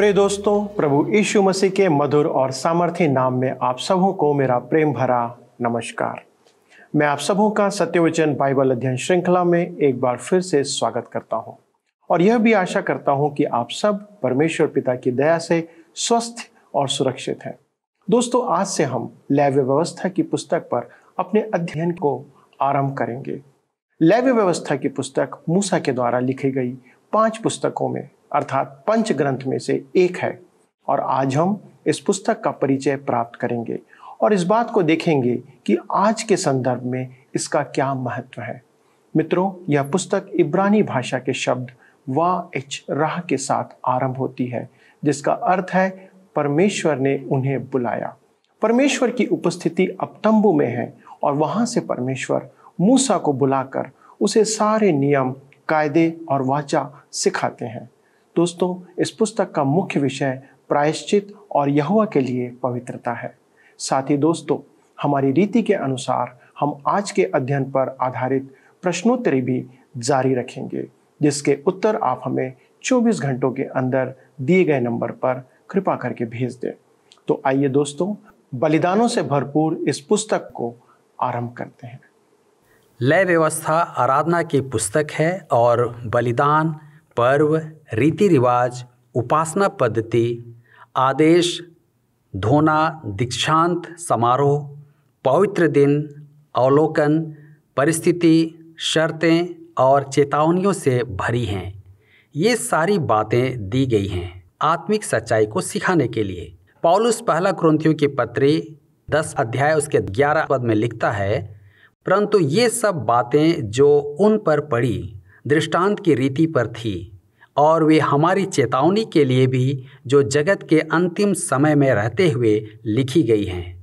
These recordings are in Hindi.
प्रिय दोस्तों प्रभु यीशु मसीह के मधुर और सामर्थ्य नाम में आप सबों को मेरा प्रेम भरा नमस्कार मैं आप सबों का सत्यवचन बाइबल अध्ययन श्रृंखला में एक बार फिर से स्वागत करता हूं और यह भी आशा करता हूं कि आप सब परमेश्वर पिता की दया से स्वस्थ और सुरक्षित हैं दोस्तों आज से हम लैव्य व्यवस्था की पुस्तक पर अपने अध्ययन को आरंभ करेंगे लैव्य व्यवस्था की पुस्तक मूसा के द्वारा लिखी गई पांच पुस्तकों में अर्थात पंच ग्रंथ में से एक है और आज हम इस पुस्तक का परिचय प्राप्त करेंगे और इस बात को देखेंगे कि आज के संदर्भ में इसका क्या महत्व है मित्रों यह पुस्तक इब्रानी भाषा के शब्द वा इच राह के साथ आरंभ होती है जिसका अर्थ है परमेश्वर ने उन्हें बुलाया परमेश्वर की उपस्थिति अब तंबू में है और वहां से परमेश्वर मूसा को बुलाकर उसे सारे नियम कायदे और वाचा सिखाते हैं दोस्तों इस पुस्तक का मुख्य विषय प्रायश्चित और यहुआ के लिए पवित्रता है साथ ही दोस्तों हमारी रीति के अनुसार हम आज के अध्ययन पर आधारित प्रश्नोत्तरी भी जारी रखेंगे जिसके उत्तर आप हमें 24 घंटों के अंदर दिए गए नंबर पर कृपा करके भेज दें तो आइए दोस्तों बलिदानों से भरपूर इस पुस्तक को आरंभ करते हैं लय व्यवस्था आराधना की पुस्तक है और बलिदान पर्व रीति रिवाज उपासना पद्धति आदेश धोना दीक्षांत समारोह पवित्र दिन अवलोकन परिस्थिति शर्तें और चेतावनियों से भरी हैं ये सारी बातें दी गई हैं आत्मिक सच्चाई को सिखाने के लिए पॉलुस पहला क्रंथियों के पत्री दस अध्याय उसके ग्यारह पद में लिखता है परंतु ये सब बातें जो उन पर पड़ी दृष्टांत की रीति पर थी और वे हमारी चेतावनी के लिए भी जो जगत के अंतिम समय में रहते हुए लिखी गई हैं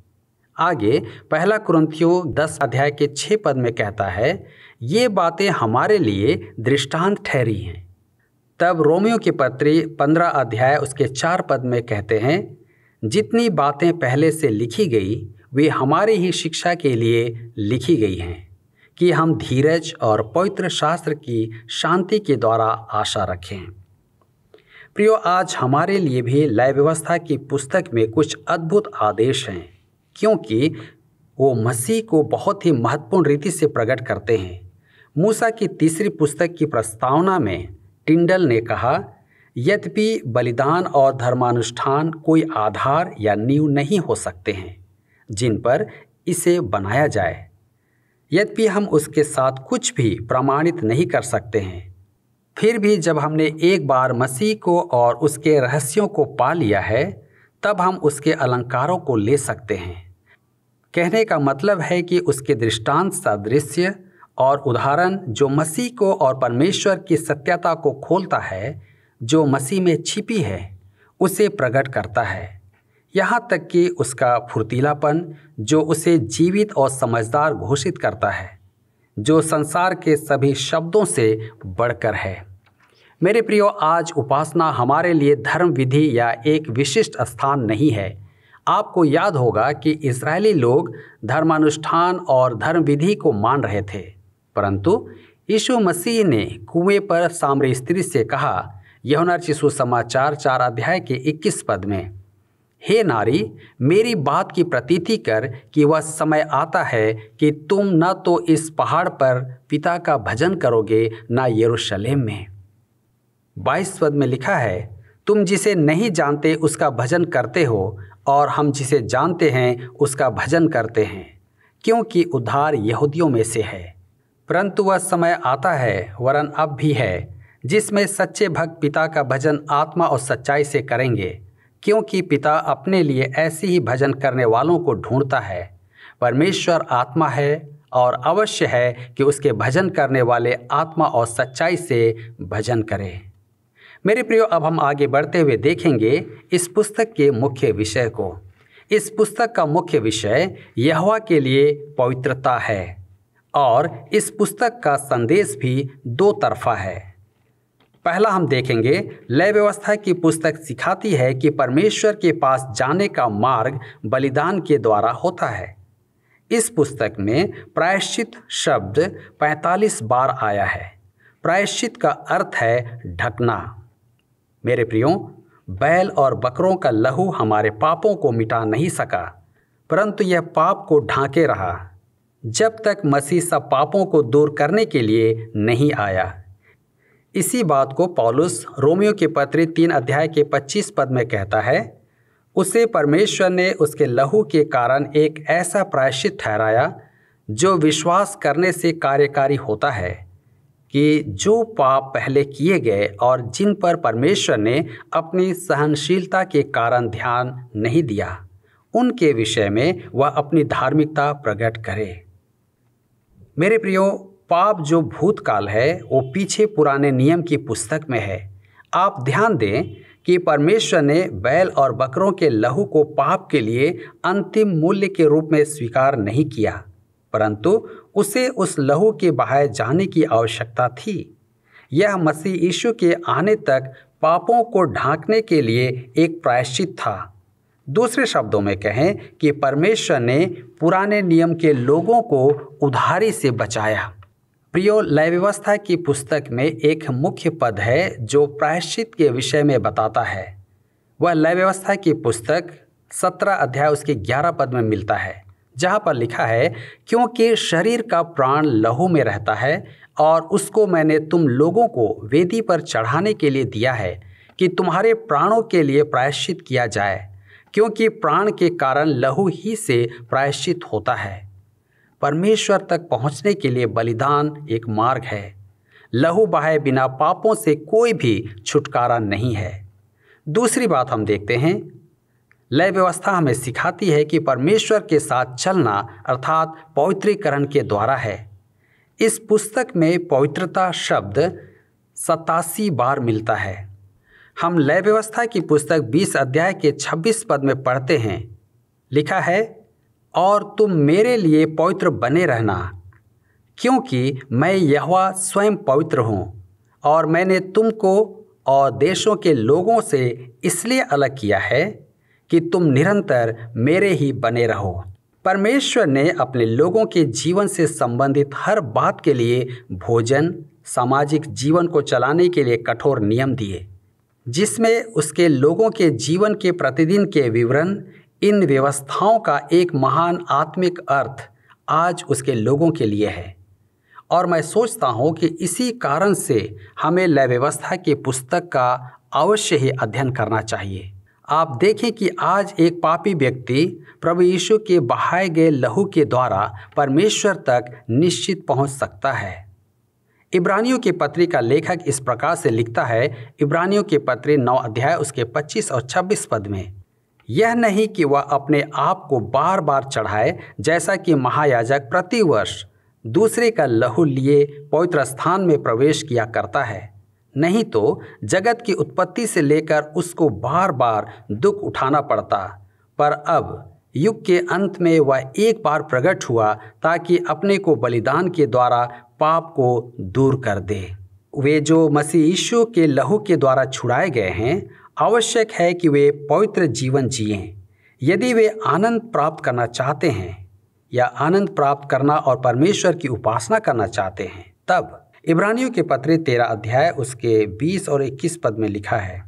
आगे पहला क्रंथियो दस अध्याय के छः पद में कहता है ये बातें हमारे लिए दृष्टांत ठहरी हैं तब रोमियो के पत्री पंद्रह अध्याय उसके चार पद में कहते हैं जितनी बातें पहले से लिखी गई वे हमारी ही शिक्षा के लिए लिखी गई हैं कि हम धीरज और पवित्र शास्त्र की शांति के द्वारा आशा रखें प्रियो आज हमारे लिए भी लय व्यवस्था की पुस्तक में कुछ अद्भुत आदेश हैं क्योंकि वो मसीह को बहुत ही महत्वपूर्ण रीति से प्रकट करते हैं मूसा की तीसरी पुस्तक की प्रस्तावना में टिंडल ने कहा यद्यपि बलिदान और धर्मानुष्ठान कोई आधार या नींव नहीं हो सकते हैं जिन पर इसे बनाया जाए यद्यपि हम उसके साथ कुछ भी प्रमाणित नहीं कर सकते हैं फिर भी जब हमने एक बार मसीह को और उसके रहस्यों को पा लिया है तब हम उसके अलंकारों को ले सकते हैं कहने का मतलब है कि उसके दृष्टांत सदृश्य और उदाहरण जो मसीह को और परमेश्वर की सत्यता को खोलता है जो मसीह में छिपी है उसे प्रकट करता है यहाँ तक कि उसका फुर्तीलापन जो उसे जीवित और समझदार घोषित करता है जो संसार के सभी शब्दों से बढ़कर है मेरे प्रियो आज उपासना हमारे लिए धर्म विधि या एक विशिष्ट स्थान नहीं है आपको याद होगा कि इसराइली लोग धर्मानुष्ठान और धर्म विधि को मान रहे थे परंतु यीशु मसीह ने कुएं पर साम्री स्त्री से कहा शिशु समाचार चार अध्याय के 21 पद में हे नारी मेरी बात की प्रतीति कर कि वह समय आता है कि तुम न तो इस पहाड़ पर पिता का भजन करोगे न यरूशलेम में बाईस पद में लिखा है तुम जिसे नहीं जानते उसका भजन करते हो और हम जिसे जानते हैं उसका भजन करते हैं क्योंकि उद्धार यहूदियों में से है परंतु वह समय आता है वरन अब भी है जिसमें सच्चे भक्त पिता का भजन आत्मा और सच्चाई से करेंगे क्योंकि पिता अपने लिए ऐसे ही भजन करने वालों को ढूंढता है परमेश्वर आत्मा है और अवश्य है कि उसके भजन करने वाले आत्मा और सच्चाई से भजन करें मेरे प्रियो अब हम आगे बढ़ते हुए देखेंगे इस पुस्तक के मुख्य विषय को इस पुस्तक का मुख्य विषय यहवा के लिए पवित्रता है और इस पुस्तक का संदेश भी दो तरफा है पहला हम देखेंगे लय व्यवस्था की पुस्तक सिखाती है कि परमेश्वर के पास जाने का मार्ग बलिदान के द्वारा होता है इस पुस्तक में प्रायश्चित शब्द 45 बार आया है प्रायश्चित का अर्थ है ढकना मेरे प्रियो बैल और बकरों का लहू हमारे पापों को मिटा नहीं सका परंतु यह पाप को ढांके रहा जब तक मसीह सब पापों को दूर करने के लिए नहीं आया इसी बात को पॉलुस रोमियो के पत्र तीन अध्याय के पच्चीस पद में कहता है उसे परमेश्वर ने उसके लहू के कारण एक ऐसा प्रायश्चित ठहराया जो विश्वास करने से कार्यकारी होता है कि जो पाप पहले किए गए और जिन पर परमेश्वर ने अपनी सहनशीलता के कारण ध्यान नहीं दिया उनके विषय में वह अपनी धार्मिकता प्रकट करे मेरे प्रियो पाप जो भूतकाल है वो पीछे पुराने नियम की पुस्तक में है आप ध्यान दें कि परमेश्वर ने बैल और बकरों के लहू को पाप के लिए अंतिम मूल्य के रूप में स्वीकार नहीं किया परंतु उसे उस लहू के बहाए जाने की आवश्यकता थी यह मसीह यीशु के आने तक पापों को ढांकने के लिए एक प्रायश्चित था दूसरे शब्दों में कहें कि परमेश्वर ने पुराने नियम के लोगों को उधारी से बचाया प्रियो लय व्यवस्था की पुस्तक में एक मुख्य पद है जो प्रायश्चित के विषय में बताता है वह लय व्यवस्था की पुस्तक सत्रह अध्याय उसके ग्यारह पद में मिलता है जहाँ पर लिखा है क्योंकि शरीर का प्राण लहू में रहता है और उसको मैंने तुम लोगों को वेदी पर चढ़ाने के लिए दिया है कि तुम्हारे प्राणों के लिए प्रायश्चित किया जाए क्योंकि प्राण के कारण लहू ही से प्रायश्चित होता है परमेश्वर तक पहुंचने के लिए बलिदान एक मार्ग है लहू बहाए बिना पापों से कोई भी छुटकारा नहीं है दूसरी बात हम देखते हैं लय व्यवस्था हमें सिखाती है कि परमेश्वर के साथ चलना अर्थात पवित्रीकरण के द्वारा है इस पुस्तक में पवित्रता शब्द सतासी बार मिलता है हम लय व्यवस्था की पुस्तक 20 अध्याय के 26 पद में पढ़ते हैं लिखा है और तुम मेरे लिए पवित्र बने रहना क्योंकि मैं यहवा स्वयं पवित्र हूँ और मैंने तुमको और देशों के लोगों से इसलिए अलग किया है कि तुम निरंतर मेरे ही बने रहो परमेश्वर ने अपने लोगों के जीवन से संबंधित हर बात के लिए भोजन सामाजिक जीवन को चलाने के लिए कठोर नियम दिए जिसमें उसके लोगों के जीवन के प्रतिदिन के विवरण इन व्यवस्थाओं का एक महान आत्मिक अर्थ आज उसके लोगों के लिए है और मैं सोचता हूँ कि इसी कारण से हमें लय व्यवस्था की पुस्तक का अवश्य ही अध्ययन करना चाहिए आप देखें कि आज एक पापी व्यक्ति प्रभु यीशु के बहाए गए लहू के द्वारा परमेश्वर तक निश्चित पहुंच सकता है इब्रानियों के पत्री का लेखक इस प्रकार से लिखता है इब्रानियों के पत्री नौ अध्याय उसके 25 और 26 पद में यह नहीं कि वह अपने आप को बार बार चढ़ाए जैसा कि महायाजक प्रतिवर्ष दूसरे का लहू लिए पवित्र स्थान में प्रवेश किया करता है नहीं तो जगत की उत्पत्ति से लेकर उसको बार बार दुख उठाना पड़ता पर अब युग के अंत में वह एक बार प्रकट हुआ ताकि अपने को बलिदान के द्वारा पाप को दूर कर दे वे जो मसीह यीशु के लहू के द्वारा छुड़ाए गए हैं आवश्यक है कि वे पवित्र जीवन जिये यदि वे आनंद प्राप्त करना चाहते हैं या आनंद प्राप्त करना और परमेश्वर की उपासना करना चाहते हैं तब इब्रानियों के पत्र तेरा अध्याय उसके 20 और 21 पद में लिखा है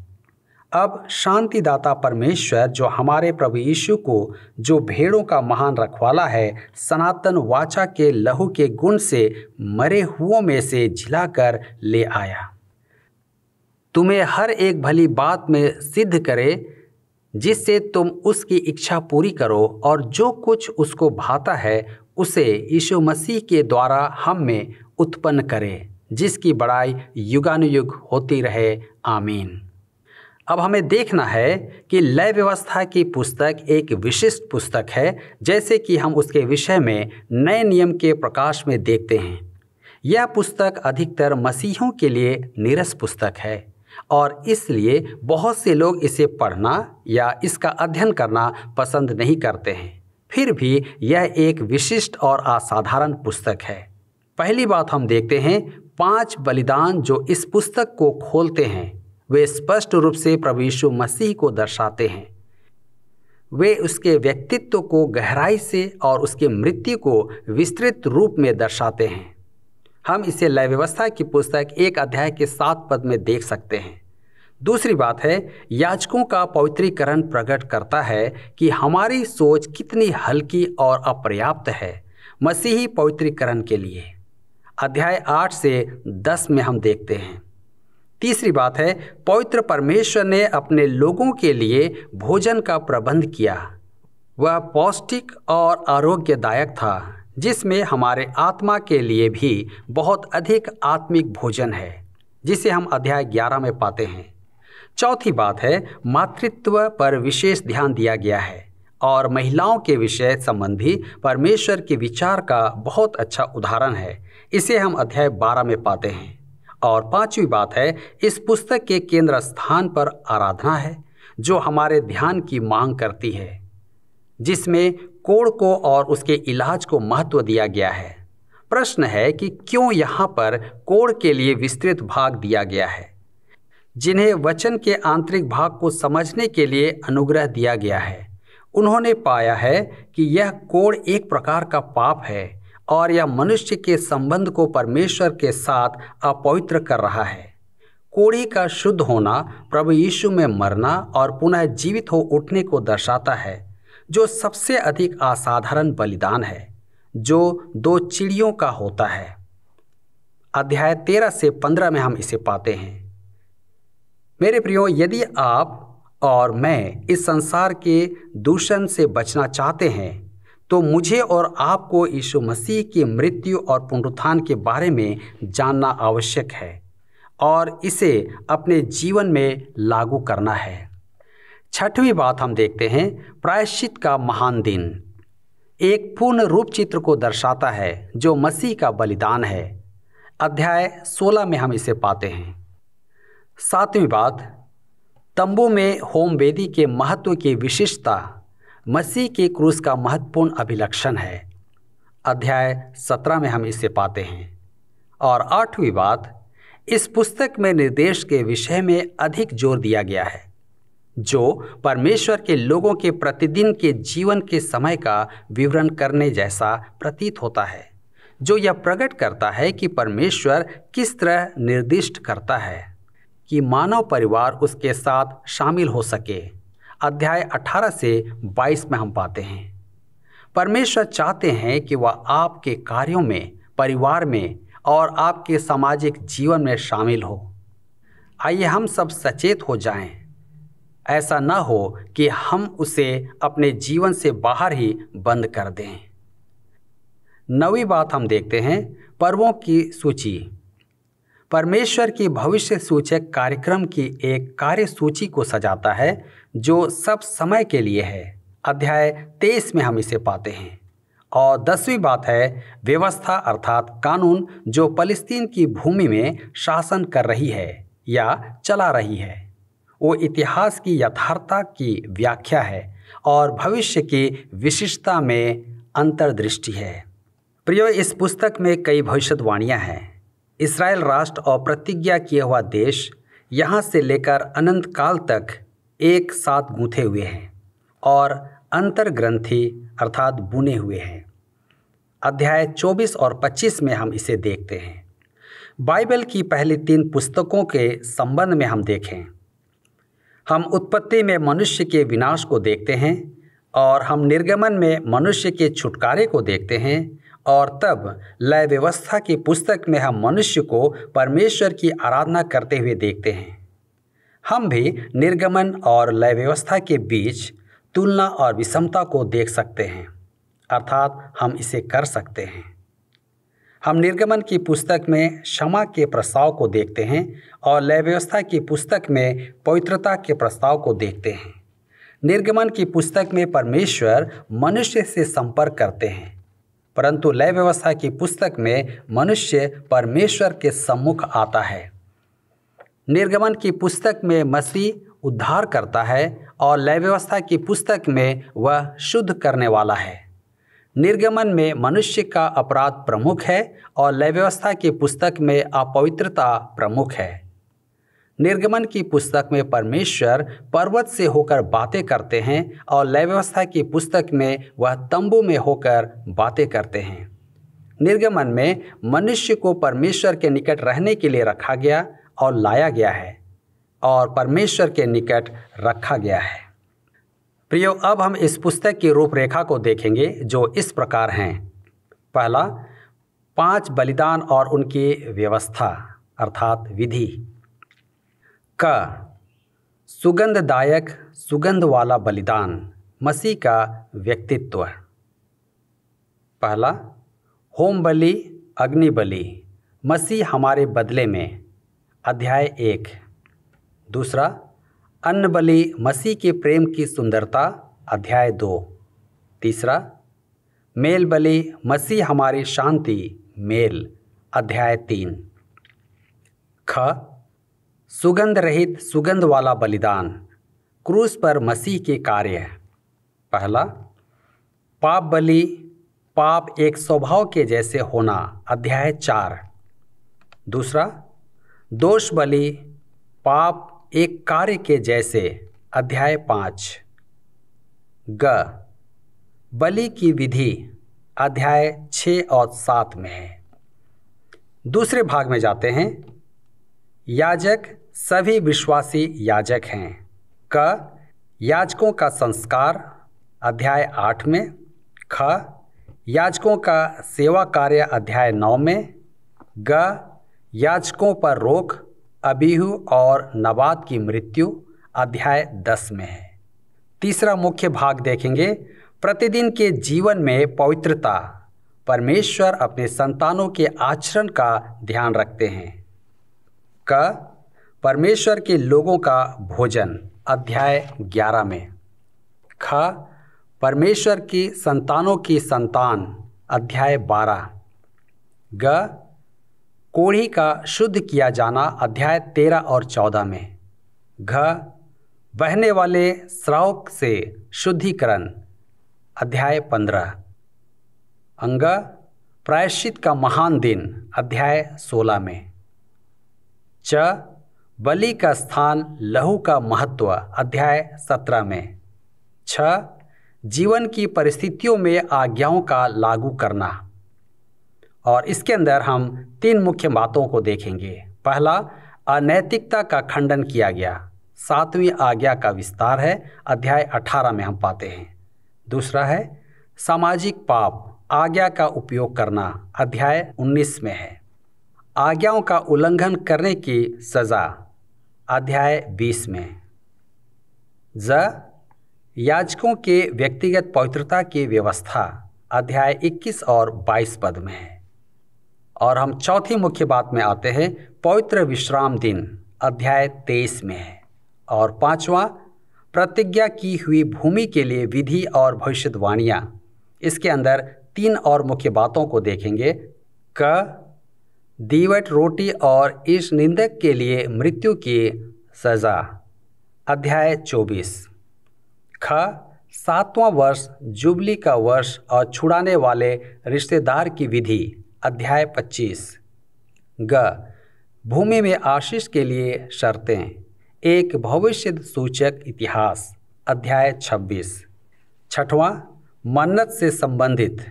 अब शांतिदाता परमेश्वर जो हमारे प्रभु यीशु को जो भेड़ों का महान रखवाला है सनातन वाचा के लहू के गुण से मरे हुओं में से झिलाकर ले आया तुम्हें हर एक भली बात में सिद्ध करे जिससे तुम उसकी इच्छा पूरी करो और जो कुछ उसको भाता है उसे यीशु मसीह के द्वारा हम में उत्पन्न करे जिसकी बड़ाई युगानुयुग होती रहे आमीन अब हमें देखना है कि लय व्यवस्था की पुस्तक एक विशिष्ट पुस्तक है जैसे कि हम उसके विषय में नए नियम के प्रकाश में देखते हैं यह पुस्तक अधिकतर मसीहों के लिए निरस पुस्तक है और इसलिए बहुत से लोग इसे पढ़ना या इसका अध्ययन करना पसंद नहीं करते हैं फिर भी यह एक विशिष्ट और असाधारण पुस्तक है पहली बात हम देखते हैं पांच बलिदान जो इस पुस्तक को खोलते हैं वे स्पष्ट रूप से प्रभु यीशु मसीह को दर्शाते हैं वे उसके व्यक्तित्व को गहराई से और उसके मृत्यु को विस्तृत रूप में दर्शाते हैं हम इसे लय व्यवस्था की पुस्तक एक अध्याय के सात पद में देख सकते हैं दूसरी बात है याचकों का पवित्रीकरण प्रकट करता है कि हमारी सोच कितनी हल्की और अपर्याप्त है मसीही पवित्रीकरण के लिए अध्याय आठ से दस में हम देखते हैं तीसरी बात है पवित्र परमेश्वर ने अपने लोगों के लिए भोजन का प्रबंध किया वह पौष्टिक और आरोग्यदायक था जिसमें हमारे आत्मा के लिए भी बहुत अधिक आत्मिक भोजन है जिसे हम अध्याय ग्यारह में पाते हैं चौथी बात है मातृत्व पर विशेष ध्यान दिया गया है और महिलाओं के विषय संबंधी परमेश्वर के विचार का बहुत अच्छा उदाहरण है इसे हम अध्याय बारह में पाते हैं और पांचवी बात है इस पुस्तक के केंद्र स्थान पर आराधना है जो हमारे ध्यान की मांग करती है जिसमें कोड़ को और उसके इलाज को महत्व दिया गया है प्रश्न है कि क्यों यहाँ पर कोड़ के लिए विस्तृत भाग दिया गया है जिन्हें वचन के आंतरिक भाग को समझने के लिए अनुग्रह दिया गया है उन्होंने पाया है कि यह कोड़ एक प्रकार का पाप है और यह मनुष्य के संबंध को परमेश्वर के साथ अपवित्र कर रहा है कोड़ी का शुद्ध होना प्रभु यीशु में मरना और पुनः जीवित हो उठने को दर्शाता है जो सबसे अधिक असाधारण बलिदान है जो दो चिड़ियों का होता है अध्याय तेरह से पंद्रह में हम इसे पाते हैं मेरे प्रियो यदि आप और मैं इस संसार के दूषण से बचना चाहते हैं तो मुझे और आपको यीशु मसीह की मृत्यु और पुनरुत्थान के बारे में जानना आवश्यक है और इसे अपने जीवन में लागू करना है छठवीं बात हम देखते हैं प्रायश्चित का महान दिन एक पूर्ण रूप चित्र को दर्शाता है जो मसीह का बलिदान है अध्याय 16 में हम इसे पाते हैं सातवीं बात तंबू में होम वेदी के महत्व की विशिष्टता मसीह के क्रूस का महत्वपूर्ण अभिलक्षण है अध्याय सत्रह में हम इसे पाते हैं और आठवीं बात इस पुस्तक में निर्देश के विषय में अधिक जोर दिया गया है जो परमेश्वर के लोगों के प्रतिदिन के जीवन के समय का विवरण करने जैसा प्रतीत होता है जो यह प्रकट करता है कि परमेश्वर किस तरह निर्दिष्ट करता है कि मानव परिवार उसके साथ शामिल हो सके अध्याय 18 से 22 में हम पाते हैं परमेश्वर चाहते हैं कि वह आपके कार्यों में परिवार में और आपके सामाजिक जीवन में शामिल हो आइए हम सब सचेत हो जाएं। ऐसा ना हो कि हम उसे अपने जीवन से बाहर ही बंद कर दें नवी बात हम देखते हैं पर्वों की सूची परमेश्वर की भविष्य सूचक कार्यक्रम की एक कार्य सूची को सजाता है जो सब समय के लिए है अध्याय तेईस में हम इसे पाते हैं और दसवीं बात है व्यवस्था अर्थात कानून जो फलिस्तीन की भूमि में शासन कर रही है या चला रही है वो इतिहास की यथार्थता की व्याख्या है और भविष्य की विशिष्टता में अंतर्दृष्टि है प्रियो इस पुस्तक में कई भविष्यवाणियाँ हैं इसराइल राष्ट्र और प्रतिज्ञा किया हुआ देश यहाँ से लेकर अनंत काल तक एक साथ गूंथे हुए हैं और अंतर्ग्रंथी अर्थात बुने हुए हैं अध्याय 24 और 25 में हम इसे देखते हैं बाइबल की पहली तीन पुस्तकों के संबंध में हम देखें हम उत्पत्ति में मनुष्य के विनाश को देखते हैं और हम निर्गमन में मनुष्य के छुटकारे को देखते हैं और तब लय व्यवस्था की पुस्तक में हम मनुष्य को परमेश्वर की आराधना करते हुए देखते हैं हम भी निर्गमन और लय व्यवस्था के बीच तुलना और विषमता को देख सकते हैं अर्थात हम इसे कर सकते हैं हम निर्गमन की पुस्तक में क्षमा के प्रस्ताव को देखते हैं और लय व्यवस्था की पुस्तक में पवित्रता के प्रस्ताव को देखते हैं निर्गमन की पुस्तक में परमेश्वर मनुष्य से संपर्क करते हैं परंतु लय व्यवस्था की पुस्तक में मनुष्य परमेश्वर के सम्मुख आता है निर्गमन की पुस्तक में मसीह उद्धार करता है और लय व्यवस्था की पुस्तक में वह शुद्ध करने वाला है निर्गमन में मनुष्य का अपराध प्रमुख है और लय व्यवस्था की पुस्तक में अपवित्रता प्रमुख है निर्गमन की पुस्तक में परमेश्वर पर्वत से होकर बातें करते हैं और लय व्यवस्था की पुस्तक में वह तंबू में होकर बातें करते हैं निर्गमन में मनुष्य को परमेश्वर के निकट रहने के लिए रखा गया और लाया गया है और परमेश्वर के निकट रखा गया है प्रियो अब हम इस पुस्तक की रूपरेखा को देखेंगे जो इस प्रकार हैं पहला पांच बलिदान और उनकी व्यवस्था अर्थात विधि क सुगंधदायक सुगंध वाला बलिदान मसीह का व्यक्तित्व पहला होम बलि अग्नि बलि मसीह हमारे बदले में अध्याय एक दूसरा अन्न बलि मसीह के प्रेम की सुंदरता अध्याय दो तीसरा मेल बलि मसीह हमारी शांति मेल अध्याय तीन ख सुगंध रहित सुगंध वाला बलिदान क्रूस पर मसीह के कार्य पहला पाप बलि पाप एक स्वभाव के जैसे होना अध्याय चार दूसरा दोष बलि पाप एक कार्य के जैसे अध्याय पाँच ग बलि की विधि अध्याय छः और सात में है दूसरे भाग में जाते हैं याजक सभी विश्वासी याजक हैं क याजकों का संस्कार अध्याय आठ में ख याजकों का सेवा कार्य अध्याय नौ में ग याजकों पर रोक अबीहू और नवाद की मृत्यु अध्याय दस में है तीसरा मुख्य भाग देखेंगे प्रतिदिन के जीवन में पवित्रता परमेश्वर अपने संतानों के आचरण का ध्यान रखते हैं क परमेश्वर के लोगों का भोजन अध्याय ग्यारह में ख परमेश्वर की संतानों की संतान अध्याय बारह ग कोढ़ी का शुद्ध किया जाना अध्याय तेरह और चौदह में घ बहने वाले स्राव से शुद्धिकरण अध्याय पंद्रह अंग प्रायश्चित का महान दिन अध्याय सोलह में च बलि का स्थान लहू का महत्व अध्याय सत्रह में छः जीवन की परिस्थितियों में आज्ञाओं का लागू करना और इसके अंदर हम तीन मुख्य बातों को देखेंगे पहला अनैतिकता का खंडन किया गया सातवीं आज्ञा का विस्तार है अध्याय अठारह में हम पाते हैं दूसरा है सामाजिक पाप आज्ञा का उपयोग करना अध्याय उन्नीस में है आज्ञाओं का उल्लंघन करने की सज़ा अध्याय बीस में ज याजकों के व्यक्तिगत पवित्रता की व्यवस्था अध्याय 21 और 22 पद में है और हम चौथी मुख्य बात में आते हैं पवित्र विश्राम दिन अध्याय 23 में है और पांचवा प्रतिज्ञा की हुई भूमि के लिए विधि और भविष्यवाणियाँ इसके अंदर तीन और मुख्य बातों को देखेंगे क दीवट रोटी और इस निंदक के लिए मृत्यु की सजा अध्याय चौबीस ख सातवां वर्ष जुबली का वर्ष और छुड़ाने वाले रिश्तेदार की विधि अध्याय पच्चीस ग भूमि में आशीष के लिए शर्तें एक भविष्य सूचक इतिहास अध्याय छब्बीस छठवां मन्नत से संबंधित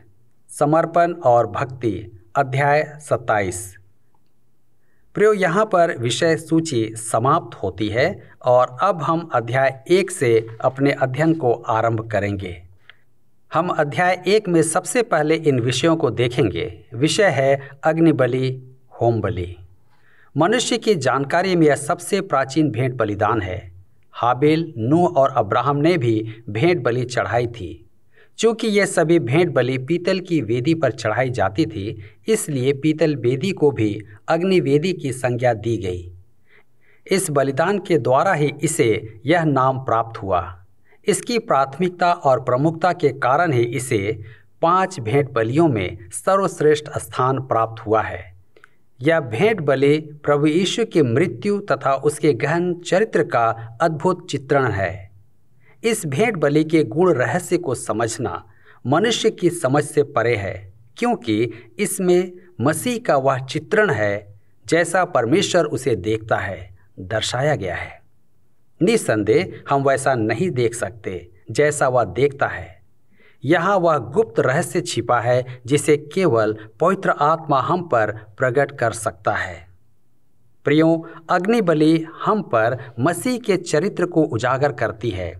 समर्पण और भक्ति अध्याय सत्ताईस प्रयोग यहाँ पर विषय सूची समाप्त होती है और अब हम अध्याय एक से अपने अध्ययन को आरंभ करेंगे हम अध्याय एक में सबसे पहले इन विषयों को देखेंगे विषय है अग्निबली बलि मनुष्य की जानकारी में यह सबसे प्राचीन भेंट बलिदान है हाबिल नूह और अब्राहम ने भी भेंट बलि चढ़ाई थी चूँकि ये सभी भेंट बलि पीतल की वेदी पर चढ़ाई जाती थी इसलिए पीतल वेदी को भी अग्नि वेदी की संज्ञा दी गई इस बलिदान के द्वारा ही इसे यह नाम प्राप्त हुआ इसकी प्राथमिकता और प्रमुखता के कारण ही इसे पांच भेंट बलियों में सर्वश्रेष्ठ स्थान प्राप्त हुआ है यह भेंट बलि प्रभु यीशु की मृत्यु तथा उसके गहन चरित्र का अद्भुत चित्रण है इस भेंट बलि के गुण रहस्य को समझना मनुष्य की समझ से परे है क्योंकि इसमें मसीह का वह चित्रण है जैसा परमेश्वर उसे देखता है दर्शाया गया है निसंदेह हम वैसा नहीं देख सकते जैसा वह देखता है यहाँ वह गुप्त रहस्य छिपा है जिसे केवल पवित्र आत्मा हम पर प्रकट कर सकता है प्रियो अग्नि बलि हम पर मसीह के चरित्र को उजागर करती है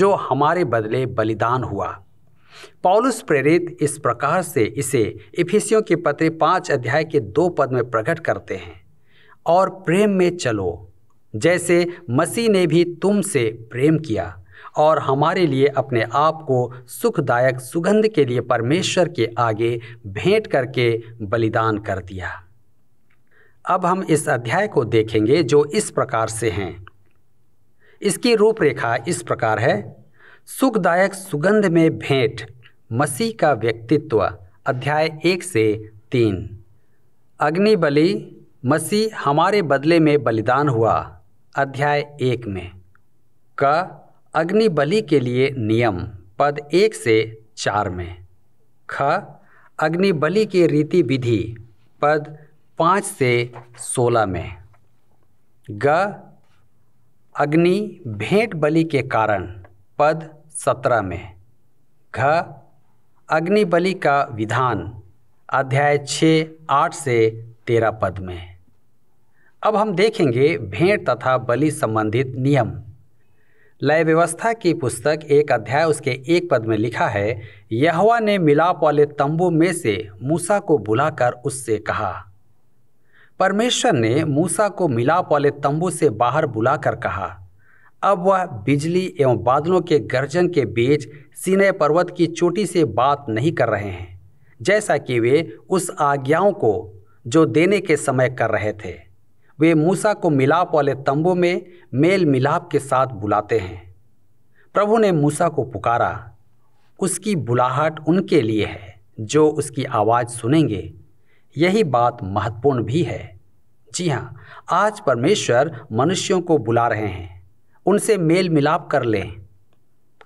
जो हमारे बदले बलिदान हुआ पॉलुस प्रेरित इस प्रकार से इसे इफिसियों के पत्र पाँच अध्याय के दो पद में प्रकट करते हैं और प्रेम में चलो जैसे मसीह ने भी तुमसे प्रेम किया और हमारे लिए अपने आप को सुखदायक सुगंध के लिए परमेश्वर के आगे भेंट करके बलिदान कर दिया अब हम इस अध्याय को देखेंगे जो इस प्रकार से हैं इसकी रूपरेखा इस प्रकार है सुखदायक सुगंध में भेंट मसीह का व्यक्तित्व अध्याय एक से तीन अग्नि बलि मसीह हमारे बदले में बलिदान हुआ अध्याय एक में क अग्नि बलि के लिए नियम पद एक से चार में ख अग्नि बलि की रीति विधि पद पाँच से सोलह में ग अग्नि भेंट बलि के कारण पद सत्रह में घ अग्नि बलि का विधान अध्याय छः आठ से तेरह पद में अब हम देखेंगे भेंट तथा बलि संबंधित नियम लय व्यवस्था की पुस्तक एक अध्याय उसके एक पद में लिखा है यहवा ने मिलाप वाले तंबू में से मूसा को बुलाकर उससे कहा परमेश्वर ने मूसा को मिलाप वाले तंबू से बाहर बुलाकर कहा अब वह बिजली एवं बादलों के गर्जन के बीच सीने पर्वत की चोटी से बात नहीं कर रहे हैं जैसा कि वे उस आज्ञाओं को जो देने के समय कर रहे थे वे मूसा को मिलाप वाले तंबू में मेल मिलाप के साथ बुलाते हैं प्रभु ने मूसा को पुकारा उसकी बुलाहट उनके लिए है जो उसकी आवाज़ सुनेंगे यही बात महत्वपूर्ण भी है जी हाँ आज परमेश्वर मनुष्यों को बुला रहे हैं उनसे मेल मिलाप कर लें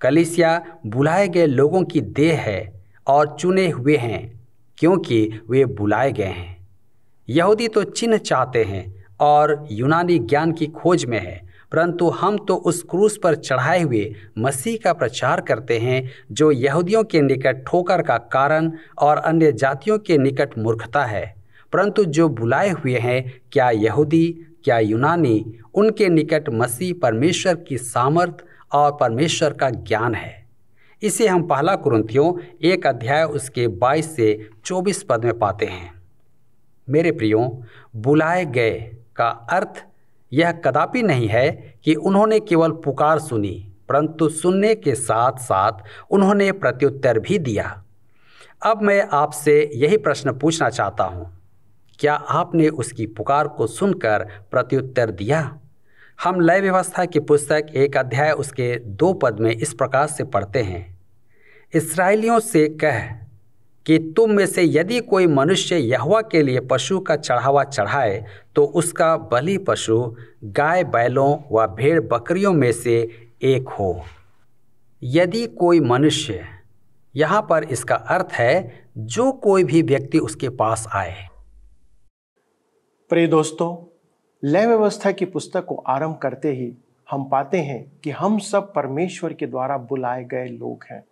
कलिसिया बुलाए गए लोगों की देह है और चुने हुए हैं क्योंकि वे बुलाए गए हैं यहूदी तो चिन्ह चाहते हैं और यूनानी ज्ञान की खोज में है परंतु हम तो उस क्रूस पर चढ़ाए हुए मसीह का प्रचार करते हैं जो यहूदियों के निकट ठोकर का कारण और अन्य जातियों के निकट मूर्खता है परंतु जो बुलाए हुए हैं क्या यहूदी क्या यूनानी उनके निकट मसीह परमेश्वर की सामर्थ और परमेश्वर का ज्ञान है इसे हम पहला कुरंथियों एक अध्याय उसके 22 से 24 पद में पाते हैं मेरे प्रियो बुलाए गए का अर्थ यह कदापि नहीं है कि उन्होंने केवल पुकार सुनी परंतु सुनने के साथ साथ उन्होंने प्रत्युत्तर भी दिया अब मैं आपसे यही प्रश्न पूछना चाहता हूँ क्या आपने उसकी पुकार को सुनकर प्रत्युत्तर दिया हम लय व्यवस्था की पुस्तक एक अध्याय उसके दो पद में इस प्रकार से पढ़ते हैं इसराइलियों से कह कि तुम में से यदि कोई मनुष्य यहवा के लिए पशु का चढ़ावा चढ़ाए तो उसका बलि पशु गाय बैलों व भेड़ बकरियों में से एक हो यदि कोई मनुष्य यहाँ पर इसका अर्थ है जो कोई भी व्यक्ति उसके पास आए प्रिय दोस्तों लय व्यवस्था की पुस्तक को आरंभ करते ही हम पाते हैं कि हम सब परमेश्वर के द्वारा बुलाए गए लोग हैं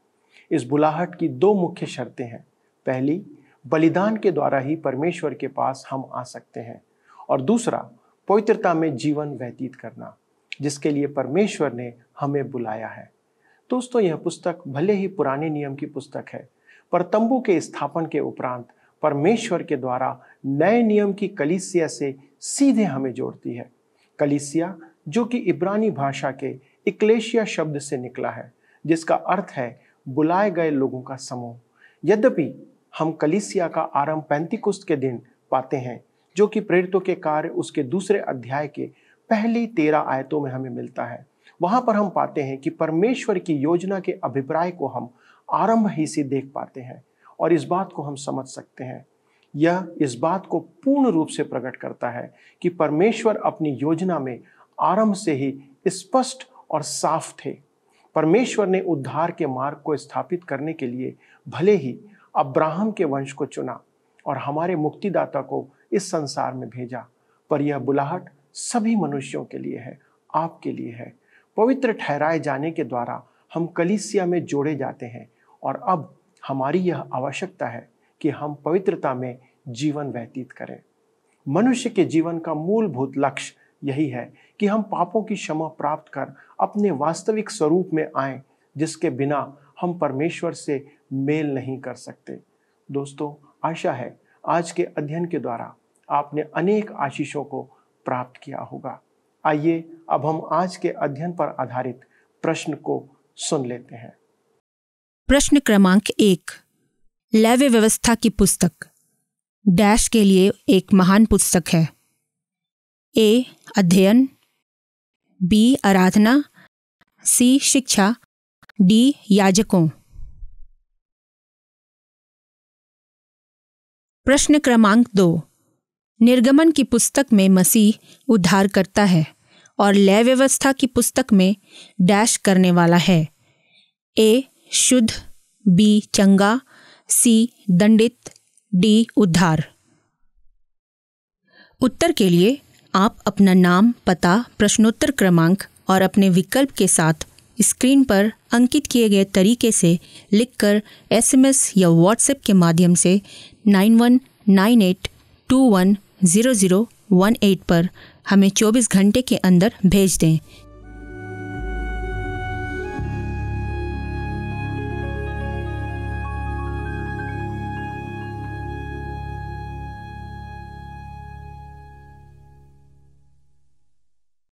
इस बुलाहट की दो मुख्य शर्तें हैं पहली बलिदान के द्वारा ही परमेश्वर के पास हम आ सकते हैं और दूसरा पवित्रता में जीवन व्यतीत करना जिसके लिए परमेश्वर ने हमें बुलाया है दोस्तों यह पुस्तक भले ही पुराने नियम की पुस्तक है पर तंबू के स्थापन के उपरांत परमेश्वर के द्वारा नए नियम की कलिसिया से सीधे हमें जोड़ती है कलिसिया जो कि इब्रानी भाषा के इक्लेशिया शब्द से निकला है जिसका अर्थ है बुलाए गए लोगों का समूह यद्यपि हम कलिसिया का आरंभ पैंतीकुस्त के दिन पाते हैं जो कि प्रेरितों के कार्य उसके दूसरे अध्याय के पहली तेरह आयतों में हमें मिलता है वहाँ पर हम पाते हैं कि परमेश्वर की योजना के अभिप्राय को हम आरंभ ही से देख पाते हैं और इस बात को हम समझ सकते हैं यह इस बात को पूर्ण रूप से प्रकट करता है कि परमेश्वर अपनी योजना में आरंभ से ही स्पष्ट और साफ थे परमेश्वर ने उद्धार के मार्ग को स्थापित करने के लिए भले ही अब्राहम के वंश को चुना और हमारे मुक्तिदाता को इस संसार में भेजा पर यह बुलाहट सभी मनुष्यों के लिए है आपके लिए है पवित्र ठहराए जाने के द्वारा हम कलिसिया में जोड़े जाते हैं और अब हमारी यह आवश्यकता है कि हम पवित्रता में जीवन व्यतीत करें मनुष्य के जीवन का मूलभूत लक्ष्य यही है कि हम पापों की क्षमा प्राप्त कर अपने वास्तविक स्वरूप में आए जिसके बिना हम परमेश्वर से मेल नहीं कर सकते दोस्तों आशा है आज के अध्ययन के द्वारा आपने अनेक आशीषों को प्राप्त किया होगा आइए अब हम आज के अध्ययन पर आधारित प्रश्न को सुन लेते हैं प्रश्न क्रमांक एक लैव्य व्यवस्था की पुस्तक डैश के लिए एक महान पुस्तक है ए अध्ययन बी आराधना सी शिक्षा डी याजकों प्रश्न क्रमांक दो निर्गमन की पुस्तक में मसीह उद्धार करता है और लय व्यवस्था की पुस्तक में डैश करने वाला है ए शुद्ध बी चंगा सी दंडित डी उद्धार उत्तर के लिए आप अपना नाम पता प्रश्नोत्तर क्रमांक और अपने विकल्प के साथ स्क्रीन पर अंकित किए गए तरीके से लिखकर एसएमएस या व्हाट्सएप के माध्यम से 9198210018 पर हमें 24 घंटे के अंदर भेज दें